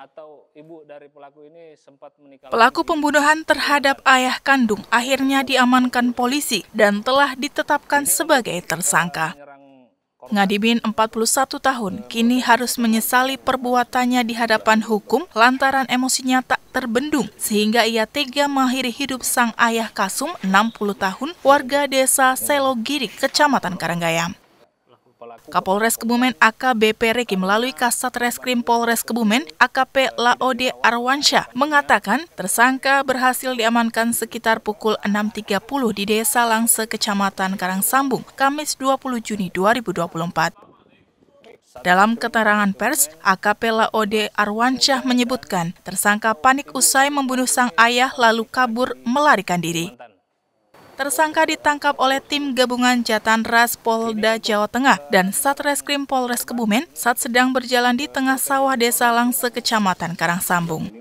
atau ibu dari pelaku ini sempat menikah. Pelaku pembunuhan terhadap ayah kandung akhirnya diamankan polisi dan telah ditetapkan sebagai tersangka. Ngadibin 41 tahun kini harus menyesali perbuatannya di hadapan hukum lantaran emosinya tak terbendung sehingga ia tega mengakhiri hidup sang ayah Kasum 60 tahun warga desa Selogirik, Kecamatan Karanggayam. Kapolres Kebumen AKBP Reki melalui Kasat Reskrim Polres Kebumen AKP Laode Arwansyah mengatakan tersangka berhasil diamankan sekitar pukul 6.30 di Desa Langse, Kecamatan Karangsambung, Kamis 20 Juni 2024. Dalam keterangan pers, AKP Laode Arwansyah menyebutkan tersangka panik usai membunuh sang ayah lalu kabur melarikan diri. Tersangka ditangkap oleh tim gabungan jatan ras Polda Jawa Tengah dan Satreskrim Polres Kebumen saat sedang berjalan di tengah sawah desa Langse, Kecamatan Karangsambung.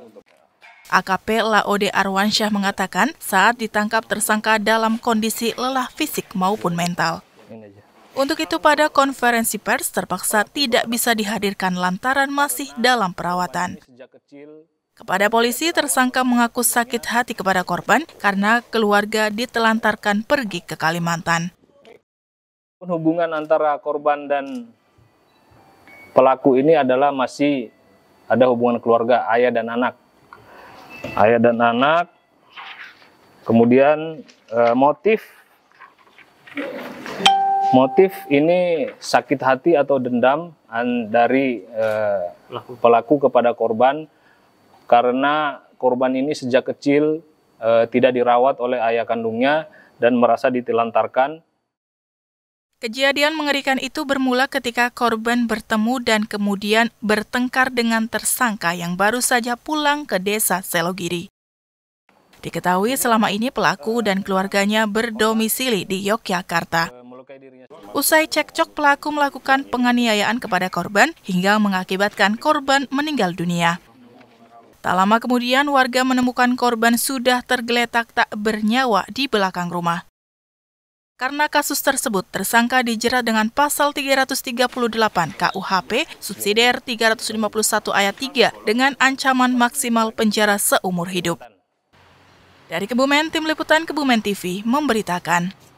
AKP Laode Arwansyah mengatakan saat ditangkap tersangka dalam kondisi lelah fisik maupun mental. Untuk itu pada konferensi pers terpaksa tidak bisa dihadirkan lantaran masih dalam perawatan. Kepada polisi, tersangka mengaku sakit hati kepada korban karena keluarga ditelantarkan pergi ke Kalimantan. Hubungan antara korban dan pelaku ini adalah masih ada hubungan keluarga ayah dan anak. Ayah dan anak, kemudian eh, motif motif ini sakit hati atau dendam dari eh, pelaku kepada korban karena korban ini sejak kecil e, tidak dirawat oleh ayah kandungnya dan merasa ditelantarkan. Kejadian mengerikan itu bermula ketika korban bertemu dan kemudian bertengkar dengan tersangka yang baru saja pulang ke desa Selogiri. Diketahui selama ini pelaku dan keluarganya berdomisili di Yogyakarta. Eh, Usai cekcok pelaku melakukan penganiayaan kepada korban hingga mengakibatkan korban meninggal dunia. Tak lama kemudian warga menemukan korban sudah tergeletak tak bernyawa di belakang rumah. Karena kasus tersebut, tersangka dijerat dengan pasal 338 KUHP subsidiar 351 ayat 3 dengan ancaman maksimal penjara seumur hidup. Dari Kebumen, Tim Liputan Kebumen TV memberitakan.